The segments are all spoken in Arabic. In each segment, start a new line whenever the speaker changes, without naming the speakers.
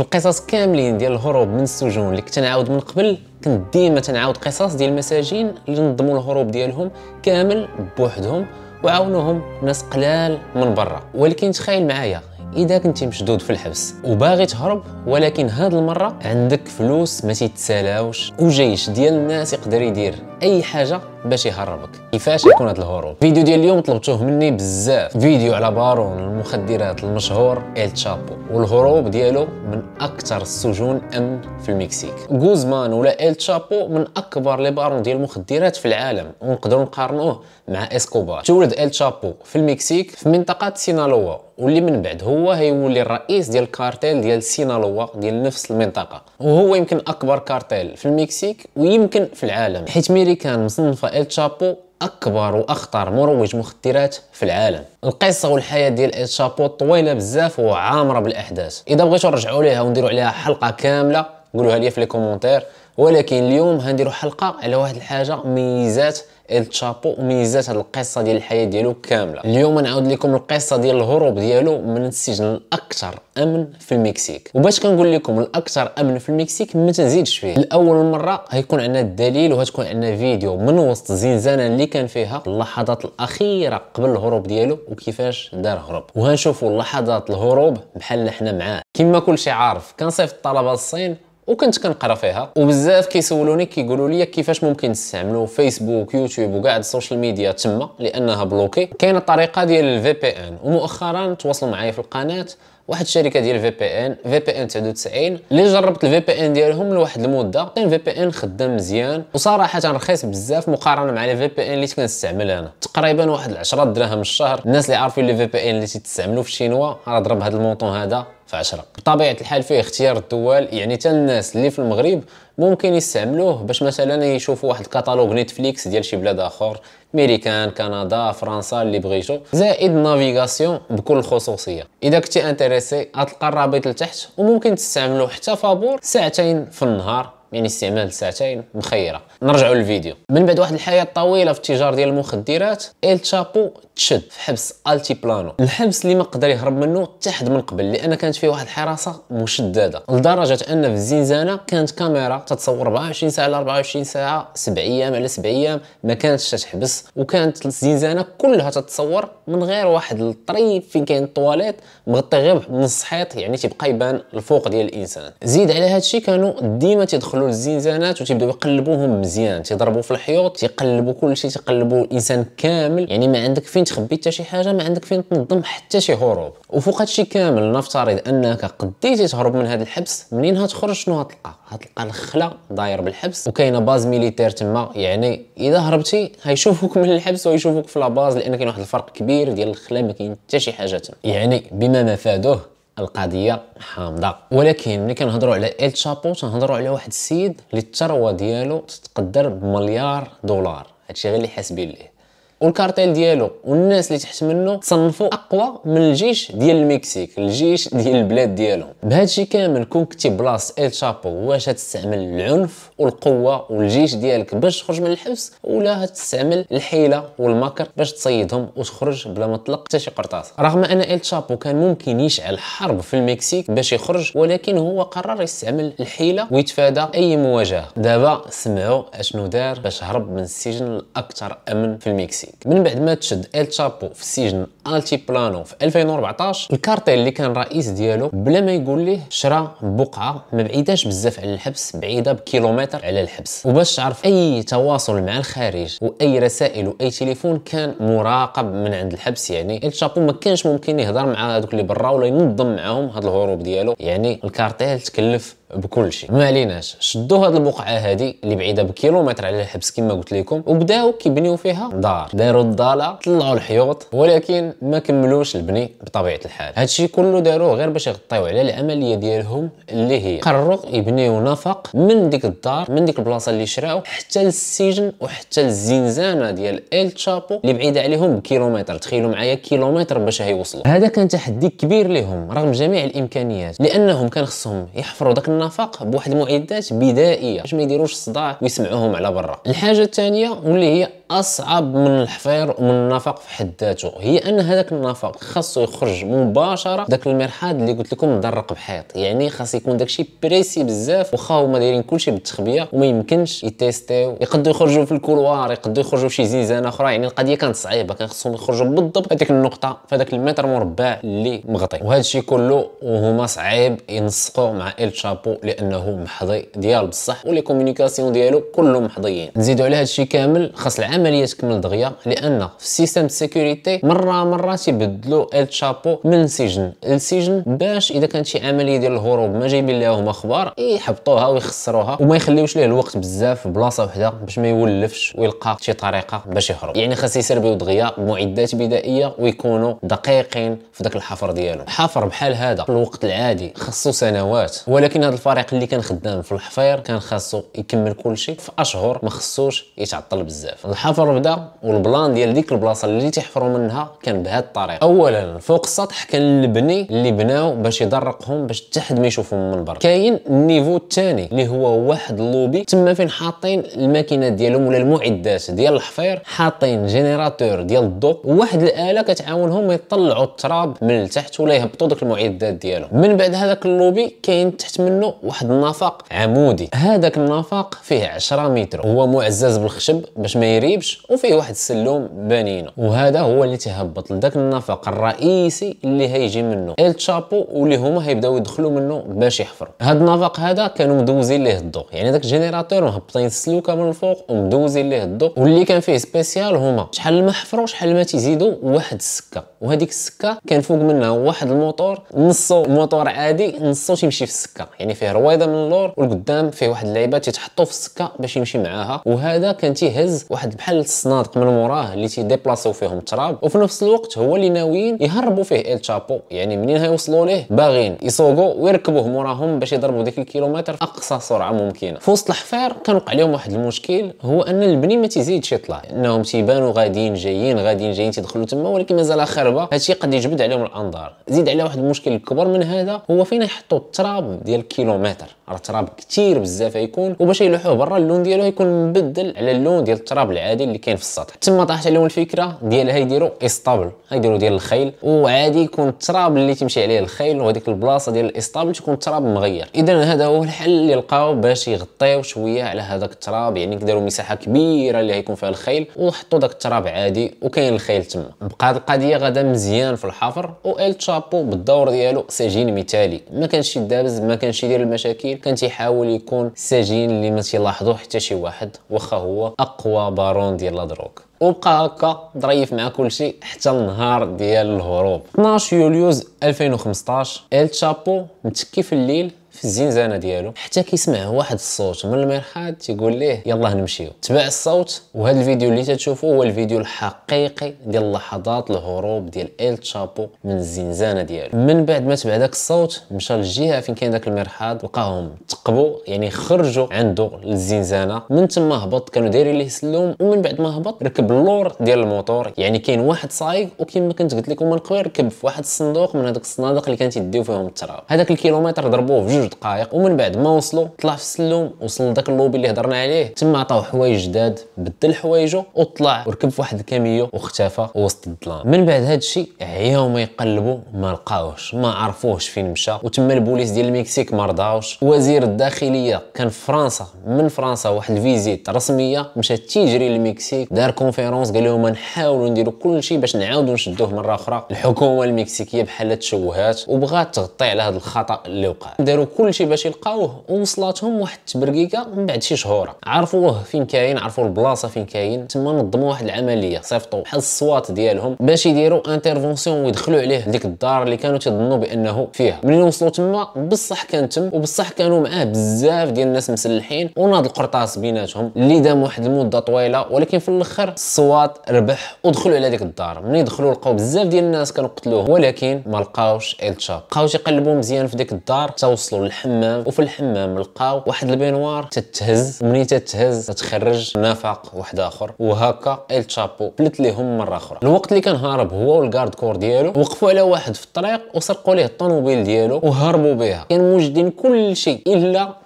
في القصص كاملين ديال الهروب من السجون اللي كنت نعاود من قبل كنت ديما تنعاود قصص ديال المساجين اللي نظموا الهروب ديالهم كامل بوحدهم وعاونوهم ناس قلال من برا ولكن تخيل معايا اذا كنتي مشدود في الحبس وباغي تهرب ولكن هذه المره عندك فلوس ما تتسالاوش وجيش ديال الناس يقدر يدير اي حاجه باش يهربك كيفاش يكون هذا الهروب الفيديو ديال اليوم طلبتوه مني بزاف فيديو على بارون المخدرات المشهور ال تشابو والهروب ديالو من اكثر السجون امن في المكسيك غوزمان ولا ال تشابو من اكبر لي بارون ديال المخدرات في العالم ونقدروا نقارنوه مع اسكوبار تولد ال تشابو في المكسيك في منطقه سينالوا واللي من بعد هو هيولي الرئيس ديال الكارتيل ديال سينالوا ديال نفس المنطقه وهو يمكن اكبر كارتيل في المكسيك ويمكن في العالم حيت ميريكان مصنفه ال تشابو اكبر واخطر مروج مخدرات في العالم القصه والحياه ديال ال تشابو طويله بزاف وعامره بالاحداث اذا بغيتوا نرجعوا ليها ونديروا عليها حلقه كامله قولوها لي في لي كومونتير ولكن اليوم غنديروا حلقه على واحد الحاجه ميزات ال تشابو وميزات هاد القصه ديال الحياه ديالو كامله اليوم نعاود لكم القصه ديال الهروب ديالو من السجن الاكثر امن في المكسيك وباش كنقول لكم الاكثر امن في المكسيك ما تزيدش فيه الاول مره غيكون عندنا الدليل وغتكون عندنا فيديو من وسط الزنزانه اللي كان فيها اللحظات الاخيره قبل الهروب ديالو وكيفاش دار هرب وهنشوفوا لحظات الهروب بحال حنا معاه كما كلشي عارف كان صيف الطلبه للصين وكنت كنقرا فيها وبزاف كيسولوني كيقولوا لي كيفاش ممكن تستعملوا فيسبوك يوتيوب وكاع السوشيال ميديا تما لانها بلوكي كاينه الطريقه ديال الفي بي ان ومؤخرا تواصلوا معايا في القناه واحد الشركه ديال الفي بي ان في بي ان 99 اللي جربت الفي بي ان ديالهم لواحد المده كان في بي ان خدام مزيان وصراحه رخيص بزاف مقارنه مع لي في بي ان اللي كنستعمل انا تقريبا واحد 10 دراهم الشهر الناس اللي عارفين لي في بي ان اللي تستعملوا في الشينوا راه ضرب هذا المونطون هذا في 10 بطبيعه الحال فيه اختيار الدول يعني حتى الناس اللي في المغرب ممكن يستعملوه باش مثلا يشوفوا واحد الكاتالوج نتفليكس ديال شي بلاد اخر امريكان كندا فرنسا اللي بغيتو زائد نافيغاسيون بكل خصوصيه اذا كنتي انتريسي غتلقى الرابط لتحت وممكن تستعملوه حتى فابور ساعتين في النهار يعني استعمال ساعتين مخيره نرجعوا للفيديو من بعد واحد الحياه طويله في التجاره ديال المخدرات ال تشابو تشد في حبس التي بلانو الحبس اللي ما قدر يهرب منه حتى حد من قبل لان كانت فيه واحد الحراسه مشدده لدرجه ان في الزنزانه كانت كاميرا تتصور 24 ساعه على 24 ساعه 7 ايام على 7 ايام ما كانتش تحبس وكانت الزنزانه كلها تتصور من غير واحد الطريف فين كاين الطواليت مغطي غير بنص حيط يعني تيبقى يبان الفوق ديال الانسان زيد على هذا الشيء كانوا ديما تيدخلوا للزنزانات وتيبداو يقلبوهم مزيان تيضربوا في الحيوط تيقلبوا كل شيء تيقلبوا الانسان كامل يعني ما عندك فين تخبي حتى شي حاجه ما عندك فين تنظم حتى شي هروب وفوق هادشي كامل نفترض انك قديتي تهرب من هذا الحبس منين هتخرج شنو هتلقى هتلقى الخلا داير بالحبس وكاينه باز ميليتير تما يعني اذا هربتي هيشوفوك من الحبس ويشوفوك في لاباز لان كاين واحد الفرق كبير ديال الخلا ما كاين حتى شي حاجه تما يعني بما مفادوه القضيه حامضه ولكن ملي كنهضروا على ال تشابو تنهضروا على واحد السيد اللي الثروه ديالو تتقدر بمليار دولار هادشي غير اللي حاسبين ليه والكارتيل ديالو والناس اللي تحت منه تصنفوا اقوى من الجيش ديال المكسيك الجيش ديال البلاد ديالهم بهذا الشيء كامل كون كنتي بلاص ال شابو واش تستعمل العنف والقوه والجيش ديالك باش تخرج من الحبس ولا تستعمل الحيله والمكر باش تصيدهم وتخرج بلا ما تطلق حتى شي قرطاس رغم ان ال شابو كان ممكن يشعل حرب في المكسيك باش يخرج ولكن هو قرر يستعمل الحيله ويتفادى اي مواجهه دابا سمعوا اشنو دار باش هرب من السجن الاكثر امن في المكسيك الفايتينغ من بعد ما تشد ال تشابو في سجن التي بلانو في 2014 الكارتيل اللي كان رئيس ديالو بلا ما يقول ليه شرا بقعه ما بعيداش بزاف على الحبس بعيده بكيلومتر على الحبس وباش تعرف اي تواصل مع الخارج واي رسائل واي تليفون كان مراقب من عند الحبس يعني ال تشابو ما كانش ممكن يهضر مع هذوك اللي برا ولا ينظم معاهم هاد الهروب ديالو يعني الكارتيل تكلف بكل شيء ما عليناش شدوا هذه البقعه هذه اللي بعيده بكيلومتر على الحبس كما قلت لكم وبداو كيبنيو فيها دار داروا الضاله طلعوا الحيوط ولكن ما كملوش البني بطبيعه الحال هذا الشيء كله داروه غير باش يغطيو على العمليه ديالهم اللي هي قرروا يبنيو نفق من ديك الدار من ديك البلاصه اللي شراو حتى للسجن وحتى للزنزانه ديال ال تشابو اللي بعيده عليهم بكيلومتر تخيلوا معايا كيلومتر باش هيوصلوا هذا كان تحدي كبير لهم رغم جميع الامكانيات لانهم كان خصهم يحفروا داك النفق بواحد المعدات بدائيه باش ما يديروش الصداع ويسمعوهم على برا الحاجه الثانيه واللي هي اصعب من الحفير ومن النفق في حد ذاته هي ان هذاك النفق خاصو يخرج مباشره داك المرحاض اللي قلت لكم مدرق بحيط يعني خاص يكون داكشي بريسي بزاف واخا هما دايرين كلشي بالتخبيه وما يمكنش يتيستيو يقدروا يخرجوا في الكولوار يقدروا يخرجوا في شي زنزانه اخرى يعني القضيه كانت صعيبه كان خصهم يخرجوا بالضبط هذيك النقطه في هذاك المتر مربع اللي مغطي وهذا الشيء كله وهما صعيب ينسقوا مع ال شابو لانه محضي ديال بصح ولي كومونيكاسيون ديالو كلهم محضيين نزيدوا على هذا الشيء كامل خاص العام عمليه تكمل دغيا لان في السيستم سيكوريتي مره مره تيبدلوا الشابو من سجن لسجن باش اذا كانت شي عمليه ديال الهروب ما جايبين لهم هما اخبار يحبطوها ويخسروها وما يخليوش ليه الوقت بزاف في بلاصه وحده باش ما يولفش ويلقى شي طريقه باش يهرب يعني خاص يسربيو دغيا بمعدات بدائيه ويكونوا دقيقين في داك الحفر ديالهم حفر بحال هذا في الوقت العادي خاصو سنوات ولكن هذا الفريق اللي كان خدام في الحفير كان خاصو يكمل كل شيء في اشهر ما خصوش يتعطل بزاف تحفر بدا والبلان ديال ديك البلاصه اللي تحفروا منها كان بهذا الطريقه اولا فوق السطح كان البني اللي بناو باش يضرقهم باش حتى حد ما يشوفهم من برا كاين النيفو الثاني اللي هو واحد اللوبي تما فين حاطين الماكينات ديالهم ولا المعدات ديال الحفير حاطين جينيراتور ديال الضوء وواحد الاله كتعاونهم يطلعوا التراب من التحت ولا يهبطوا ديك المعدات ديالهم من بعد هذاك اللوبي كاين تحت منه واحد النفق عمودي هذاك النفق فيه 10 متر هو معزز بالخشب باش ما يريب كيكذبش وفيه واحد السلوم بنينه وهذا هو اللي تيهبط لذاك النفق الرئيسي اللي هيجي منه ال تشابو واللي هما هيبداو يدخلوا منه باش يحفروا هذا النفق هذا كانوا مدوزين ليه الضوء يعني داك الجينيراتور مهبطين السلوكه من الفوق ومدوزين ليه الضوء واللي كان فيه سبيسيال هما شحال ما حفروا شحال ما تزيدوا واحد السكه وهذيك السكه كان فوق منها واحد الموتور نصو موتور عادي نصو تيمشي في السكه يعني فيه رويضه من اللور والقدام فيه واحد اللعيبه تيتحطوا في السكه باش يمشي معاها وهذا كان تيهز واحد بحال بحال الصنادق من موراه اللي تيديبلاصيو فيهم التراب وفي نفس الوقت هو اللي ناويين يهربوا فيه ال تشابو يعني منين هيوصلوا ليه باغين يسوقوا ويركبوه موراهم باش يضربوا ديك الكيلومتر في اقصى سرعه ممكنه في وسط الحفير كان وقع لهم واحد المشكل هو ان البني ما تيزيدش يطلع انهم تيبانوا غاديين جايين غاديين جايين تيدخلوا تما ولكن مازال خربه هادشي قد يجبد عليهم الانظار زيد على واحد المشكل الكبر من هذا هو فين يحطوا التراب ديال الكيلومتر راه تراب كثير بزاف غيكون وباش يلوحوه برا اللون ديالو غيكون مبدل على اللون ديال التراب العادي اللي كاين في السطح تما طاحت عليهم الفكره ديال هيديروا استابل هيديروا ديال الخيل وعادي يكون التراب اللي تمشي عليه الخيل وهذيك البلاصه ديال الاستابل تكون التراب مغير اذا هذا هو الحل اللي لقاو باش يغطيو شويه على هذاك التراب يعني داروا مساحه كبيره اللي غيكون فيها الخيل وحطوا داك التراب عادي وكاين الخيل تما بقى هذه القضيه غدا مزيان في الحفر وال تشابو بالدور ديالو سجين مثالي ما كانش يدابز ما كانش يدير المشاكل كان تيحاول يكون سجين اللي ما تيلاحظو حتى شي واحد واخا هو اقوى بارون ديال لا دروغ وبقى هكا ضريف مع كل شيء حتى النهار ديال الهروب 12 يوليوز 2015 ال تشابو متكي في الليل في الزنزانه ديالو حتى كيسمع واحد الصوت من المرحاض تيقول ليه يلا نمشيو تبع الصوت وهذا الفيديو اللي تتشوفوا هو الفيديو الحقيقي ديال لحظات الهروب ديال ال تشابو من الزنزانه ديالو من بعد ما تبع داك الصوت مشى للجهه فين كان داك المرحاض لقاهم تقبوا يعني خرجوا عنده للزنزانه من تما هبط كانوا دايرين ليه سلوم ومن بعد ما هبط ركب اللور ديال الموتور يعني كاين واحد صايغ وكما كنت قلت لكم من قبل ركب في واحد الصندوق من هذاك الصنادق اللي كانت يديو فيهم التراب هذاك الكيلومتر ضربوه في جوج دقائق ومن بعد ما وصلوا طلع في السلوم وصل لذاك اللوبي اللي هضرنا عليه تما عطاو حوايج جداد بدل حوايجه وطلع وركب في واحد الكاميو واختفى وسط الظلام من بعد هذا الشيء عياو ما يقلبوا ما لقاوش ما عرفوهش فين مشى وتما البوليس ديال المكسيك ما رضاوش وزير الداخليه كان في فرنسا من فرنسا واحد الفيزيت رسميه مشى تيجري للمكسيك دار كونفيرونس قال لهم نحاولوا نديروا كل شيء باش نعاودوا نشدوه مره اخرى الحكومه المكسيكيه بحال تشوهات وبغات تغطي على هذا الخطا اللي وقع داروا شيء باش يلقاوه ووصلاتهم واحد التبركيكه من بعد شي شهور عرفوه فين كاين عرفوا البلاصه فين كاين تما نظموا واحد العمليه صيفطوا بحال الصوات ديالهم باش يديروا انترفونسيون ويدخلوا عليه ديك الدار اللي كانوا تظنوا بانه فيها ملي وصلوا تما بصح كان تم وبصح كانوا معاه بزاف ديال الناس مسلحين وناض القرطاس بيناتهم اللي دام واحد المده طويله ولكن في الاخر الصوات ربح ودخلوا على ديك الدار ملي دخلوا لقاو بزاف ديال الناس كانوا قتلوه ولكن ما لقاوش التشا بقاو تيقلبوا مزيان في ديك الدار توصلوا وصلوا للحمام وفي الحمام لقاو واحد البينوار تتهز ومنين تتهز تتخرج نفق واحد اخر وهكا ال تشابو بلت ليهم مره اخرى الوقت اللي كان هارب هو والكارد كور ديالو وقفوا على واحد في الطريق وسرقوا ليه الطوموبيل ديالو وهربوا بها كانوا موجدين كل شيء الا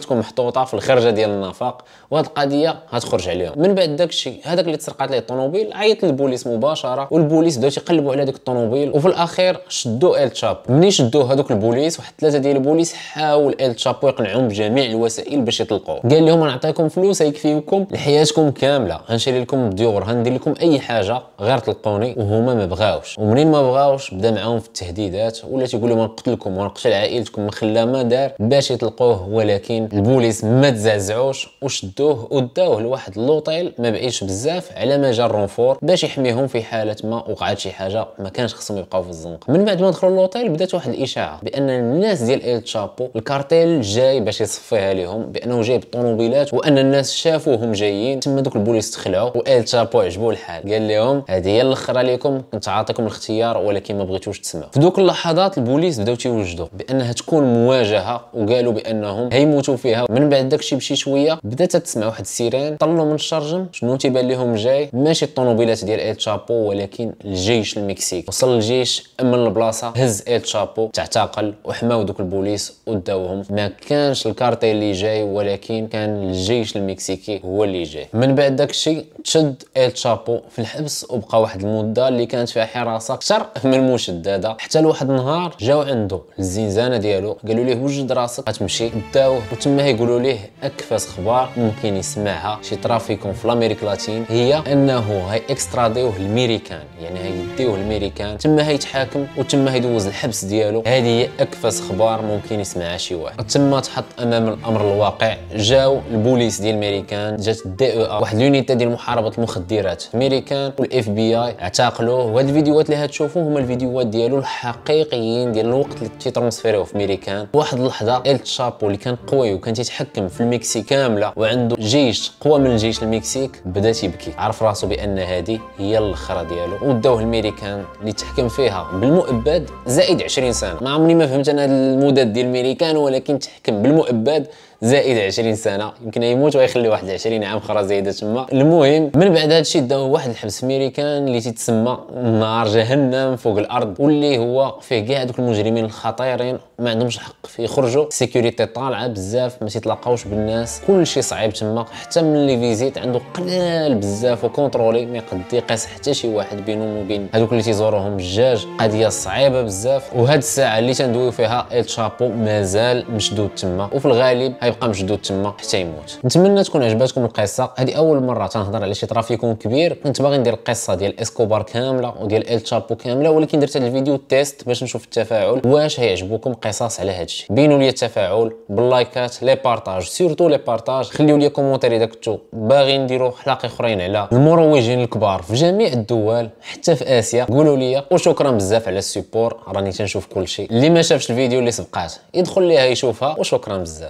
تكون محطوطه في الخرجه ديال النفق وهاد القضيه هتخرج عليهم من بعد داك هذاك اللي تسرقات ليه الطونوبيل عيط للبوليس مباشره والبوليس بداو تيقلبوا على داك الطونوبيل وفي الاخير شدوا ال تشابو ملي شدوا هذوك البوليس واحد ثلاثه ديال البوليس حاول ال تشابو يقنعهم بجميع الوسائل باش يطلقوه قال لهم نعطيكم فلوس يكفيكم لحياتكم كامله غنشري لكم الديور غندير لكم اي حاجه غير تلقوني وهما ما بغاوش ومنين ما بغاوش بدا معاهم في التهديدات ولا تيقول لهم نقتلكم ونقتل عائلتكم ما خلا ما دار باش يطلقوه ولكن البوليس ما تزعزعوش وشدوه وداوه لواحد لوطيل ما بعيدش بزاف على مجال رونفور باش يحميهم في حاله ما وقعت شي حاجه ما كانش خصهم يبقاو في الزنقه من بعد ما دخلوا لوطيل بدات واحد الاشاعه بان الناس ديال ال تشابو الكارتيل جاي باش يصفيها لهم بانه جايب بالطوموبيلات وان الناس شافوهم جايين تما دوك البوليس تخلعوا وال تشابو عجبو الحال قال لهم هذه هي الاخر عليكم كنت عاطيكم الاختيار ولكن ما بغيتوش تسمعوا في دوك اللحظات البوليس بداو تيوجدوا بانها تكون مواجهه وقالوا بانهم هيموتوا فيها من بعد داكشي بشي شويه بدا تسمع واحد السيران طلوا من الشرجم شنو تيبان لهم جاي ماشي الطوموبيلات ديال ال تشابو ولكن الجيش المكسيكي وصل الجيش امن البلاصه هز ال تشابو تعتقل وحماو دوك البوليس وداوهم ما كانش الكارتيل اللي جاي ولكن كان الجيش المكسيكي هو اللي جاي من بعد داكشي تشد ال تشابو في الحبس وبقى واحد المده اللي كانت فيها حراسه اكثر من المشدده حتى لواحد النهار جاو عنده الزنزانه ديالو قالوا ليه وجد راسك غتمشي تاوه وتما يقولوا ليه اكفاس اخبار ممكن يسمعها شي ترافيكون في لامريك لاتين هي انه هي اكستراديوه الميريكان يعني هيديوه الميريكان تما هيتحاكم وتما هيدوز الحبس ديالو هذه هي اكفاس اخبار ممكن يسمعها شي واحد تما تحط امام الامر الواقع جاو البوليس ديال الميريكان جات الدي او واحد اليونيتي ديال محاربه المخدرات الميريكان والاف بي اي اعتقلوه وهاد الفيديوهات اللي هتشوفوه هما الفيديوهات ديالو الحقيقيين ديال الوقت اللي تيترونسفيريوه في ميريكان واحد اللحظه التشابو اللي كان كان قوي وكان تيتحكم في المكسيك كامله وعنده جيش قوى من جيش المكسيك بدا تيبكي عرف راسو بان هذه هي الاخره ديالو وداوه الميريكان اللي تحكم فيها بالمؤبد زائد 20 سنه ما عمري ما فهمت انا المدد ديال الميريكان ولكن تحكم بالمؤبد زائد 20 سنه يمكن يموت ويخلي واحد 20 عام اخرى زايده تما المهم من بعد هادشي داو واحد الحبس ميريكان اللي تيتسمى نار جهنم فوق الارض واللي هو فيه كاع دوك المجرمين الخطيرين ما عندهمش حق في يخرجوا السيكوريتي طالعه بزاف ما تيتلاقاوش بالناس كلشي صعيب تما حتى من لي فيزيت عنده قلال بزاف وكونترولي ما يقدر يقاس حتى شي واحد بينهم وبين هذوك اللي تيزوروهم الجاج قضيه صعيبه بزاف وهاد الساعه اللي تندويو فيها الشابو مازال مشدود تما وفي الغالب غيبقى مشدود تما حتى يموت نتمنى تكون عجبتكم القصه هذه اول مره تنهضر على شي ترافيكون كبير كنت باغي ندير القصه ديال اسكوبار كامله وديال ال تشابو كامله ولكن درت هذا الفيديو تيست باش نشوف التفاعل واش هيعجبوكم قصص على هذا الشيء بينوا لي التفاعل باللايكات لي بارطاج سيرتو لي بارطاج خليو لي كومونتير اذا كنتو باغي نديروا حلقه اخرين على المروجين الكبار في جميع الدول حتى في اسيا قولوا لي وشكرا بزاف على السيبور راني تنشوف كل شيء اللي ما شافش الفيديو اللي سبقات يدخل ليها يشوفها وشكرا بزاف